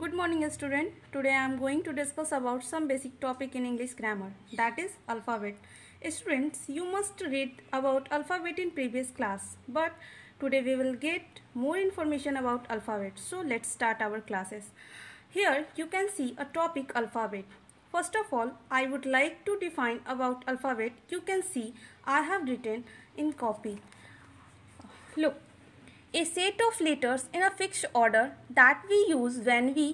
Good morning student. Today I am going to discuss about some basic topic in English grammar that is alphabet. Students, you must read about alphabet in previous class but today we will get more information about alphabet. So let's start our classes. Here you can see a topic alphabet. First of all, I would like to define about alphabet. You can see I have written in copy. Look, a set of letters in a fixed order that we use when we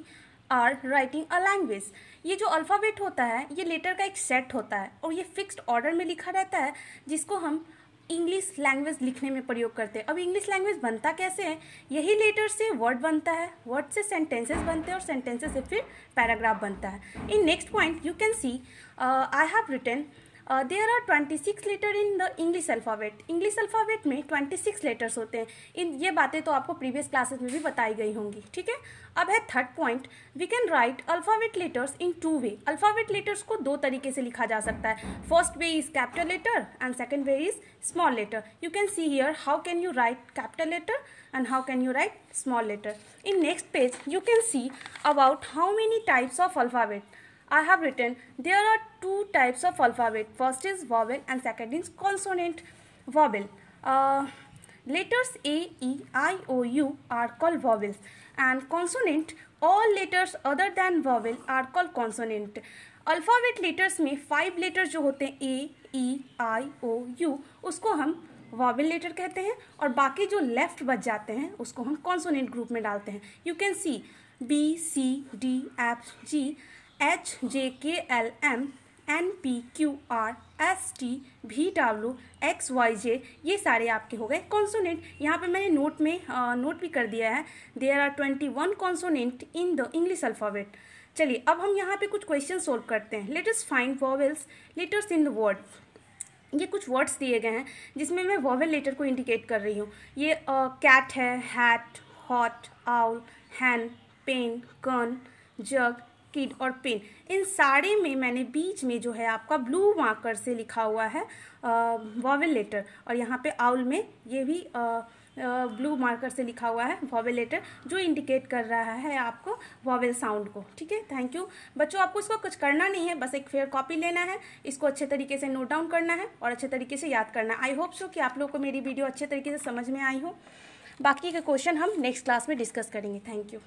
are writing a language ये जो alphabet होता है ये letter का एक set होता है और ये फिक्स्ड ऑर्डर में लिखा रहता है जिसको हम इंग्लिश लैंग्वेज लिखने में प्रयोग करते हैं अब इंग्लिश लैंग्वेज बनता कैसे है यही लेटर से वर्ड बनता है वर्ड से सेंटेंसेस बनते हैं और सेंटेंसेस से फिर पैराग्राफ बनता है in next point you can see I have written there are twenty six letter in the English alphabet English alphabet में ट्वेंटी सिक्स लेटर्स होते हैं इन ये बातें तो आपको प्रीवियस क्लासेस में भी बताई गई होंगी ठीक है अब है third point we can write alphabet letters in two way alphabet letters को दो तरीके से लिखा जा सकता है first way is capital letter and second way is small letter you can see here how can you write capital letter and how can you write small letter in next page you can see about how many types of alphabet I have written there are two types of alphabet. First is vowel and second is consonant vowel. Uh, letters A, E, I, O, U are called vowels and consonant all letters other than vowel are called consonant. Alphabet letters में five letters जो होते हैं ए ई आई ओ you उसको हम vowel letter कहते हैं और बाकी जो लेफ्ट बच जाते हैं उसको हम कॉन्सोनेंट ग्रुप में डालते हैं you can see B C D F G H J K L M N P Q R S T V W X Y Z ये सारे आपके हो गए कॉन्सोनेंट यहाँ पे मैंने नोट में आ, नोट भी कर दिया है there are twenty one consonant in the English alphabet चलिए अब हम यहाँ पे कुछ क्वेश्चन सोल्व करते हैं let us find vowels letters in the word ये कुछ वर्ड्स दिए गए हैं जिसमें मैं वॉवेल लेटर को इंडिकेट कर रही हूँ ये कैट uh, है hat hot owl hen pen can jug kid और पेन इन सारे में मैंने बीच में जो है आपका ब्लू मार्कर से लिखा हुआ है वॉवल लेटर और यहाँ पे आउल में ये भी आ, ब्लू uh, मार्कर से लिखा हुआ है वॉवल लेटर जो इंडिकेट कर रहा है आपको वॉवल साउंड को ठीक है थैंक यू बच्चों आपको इसको कुछ करना नहीं है बस एक फेयर कॉपी लेना है इसको अच्छे तरीके से नोट डाउन करना है और अच्छे तरीके से याद करना है आई होप सो कि आप लोग को मेरी वीडियो अच्छे तरीके से समझ में आई हो बाकी के क्वेश्चन हम नेक्स्ट क्लास में डिस्कस करेंगे थैंक यू